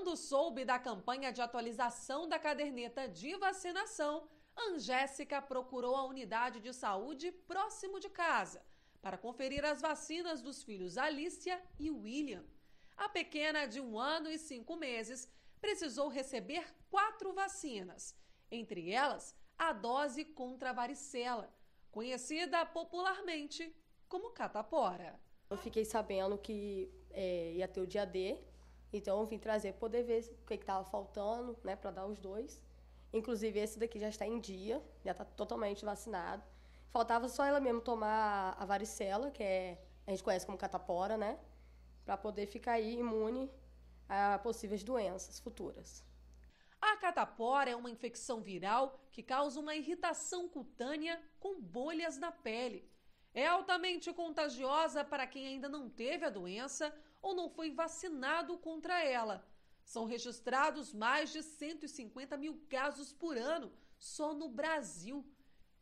Quando soube da campanha de atualização da caderneta de vacinação, Angéssica procurou a unidade de saúde próximo de casa para conferir as vacinas dos filhos Alicia e William. A pequena, de um ano e cinco meses, precisou receber quatro vacinas, entre elas a dose contra a varicela, conhecida popularmente como catapora. Eu fiquei sabendo que é, ia ter o dia D então eu vim trazer poder ver o que estava faltando, né, para dar os dois. Inclusive esse daqui já está em dia, já está totalmente vacinado. Faltava só ela mesmo tomar a varicela, que é a gente conhece como catapora, né, para poder ficar aí imune a possíveis doenças futuras. A catapora é uma infecção viral que causa uma irritação cutânea com bolhas na pele. É altamente contagiosa para quem ainda não teve a doença ou não foi vacinado contra ela. São registrados mais de 150 mil casos por ano só no Brasil.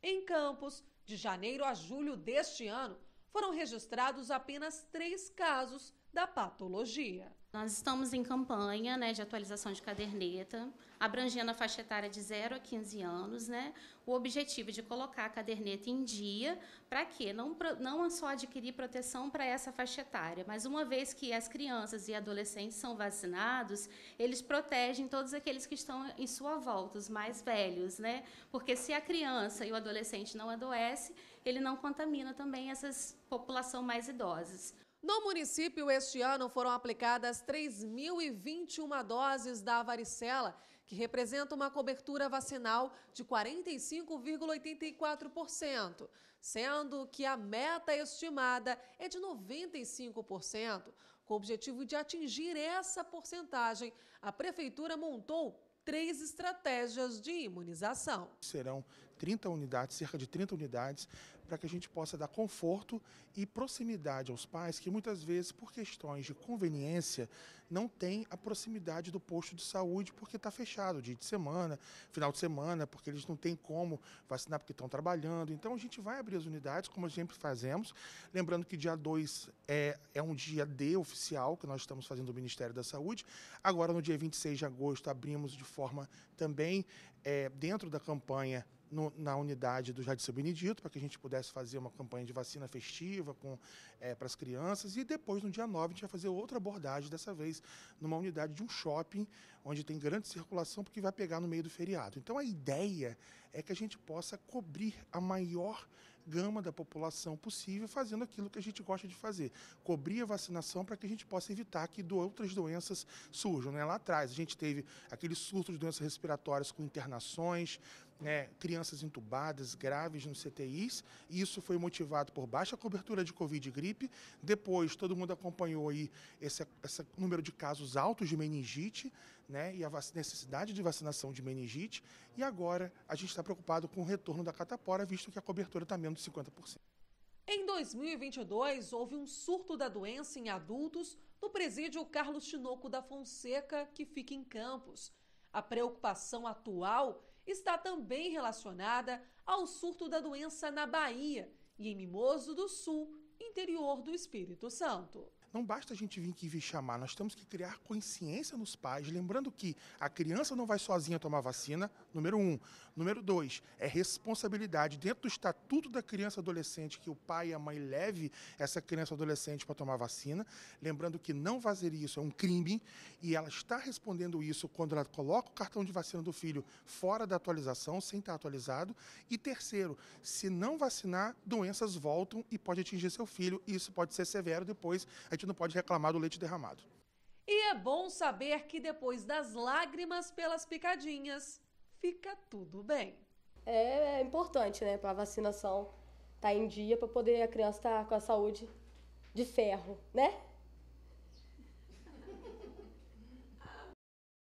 Em Campos, de janeiro a julho deste ano, foram registrados apenas três casos da patologia. Nós estamos em campanha né, de atualização de caderneta, abrangendo a faixa etária de 0 a 15 anos. Né, o objetivo de colocar a caderneta em dia, para quê? Não, não só adquirir proteção para essa faixa etária, mas uma vez que as crianças e adolescentes são vacinados, eles protegem todos aqueles que estão em sua volta, os mais velhos. Né, porque se a criança e o adolescente não adoece, ele não contamina também essas população mais idosas. No município, este ano foram aplicadas 3.021 doses da varicela, que representa uma cobertura vacinal de 45,84%, sendo que a meta estimada é de 95%. Com o objetivo de atingir essa porcentagem, a Prefeitura montou três estratégias de imunização. Serão 30 unidades, cerca de 30 unidades, para que a gente possa dar conforto e proximidade aos pais que muitas vezes, por questões de conveniência, não tem a proximidade do posto de saúde porque está fechado dia de semana, final de semana, porque eles não têm como vacinar porque estão trabalhando. Então a gente vai abrir as unidades, como sempre fazemos. Lembrando que dia 2 é, é um dia D oficial que nós estamos fazendo do Ministério da Saúde. Agora, no dia 26 de agosto, abrimos de forma também é, dentro da campanha no, na unidade do Jardim São Benedito, para que a gente pudesse fazer uma campanha de vacina festiva é, para as crianças. E depois, no dia 9, a gente vai fazer outra abordagem, dessa vez numa unidade de um shopping, onde tem grande circulação, porque vai pegar no meio do feriado. Então, a ideia é que a gente possa cobrir a maior gama da população possível, fazendo aquilo que a gente gosta de fazer, cobrir a vacinação para que a gente possa evitar que outras doenças surjam. Né? Lá atrás, a gente teve aquele surto de doenças respiratórias com internações, né, crianças entubadas graves nos CTIs. Isso foi motivado por baixa cobertura de Covid e gripe. Depois, todo mundo acompanhou aí esse, esse número de casos altos de meningite né, e a necessidade de vacinação de meningite. E agora, a gente está preocupado com o retorno da catapora, visto que a cobertura está menos de 50%. Em 2022, houve um surto da doença em adultos no presídio Carlos Chinoco da Fonseca, que fica em Campos. A preocupação atual está também relacionada ao surto da doença na Bahia e em Mimoso do Sul, interior do Espírito Santo. Não basta a gente vir aqui vir chamar, nós temos que criar consciência nos pais, lembrando que a criança não vai sozinha tomar vacina, número um. Número dois, é responsabilidade dentro do estatuto da criança adolescente que o pai e a mãe leve essa criança adolescente para tomar vacina. Lembrando que não fazer isso é um crime e ela está respondendo isso quando ela coloca o cartão de vacina do filho fora da atualização, sem estar tá atualizado. E terceiro, se não vacinar, doenças voltam e pode atingir seu filho. E isso pode ser severo depois. A gente não pode reclamar do leite derramado. E é bom saber que depois das lágrimas pelas picadinhas, fica tudo bem. É, é importante, né, para a vacinação estar tá em dia, para poder a criança estar tá com a saúde de ferro, né?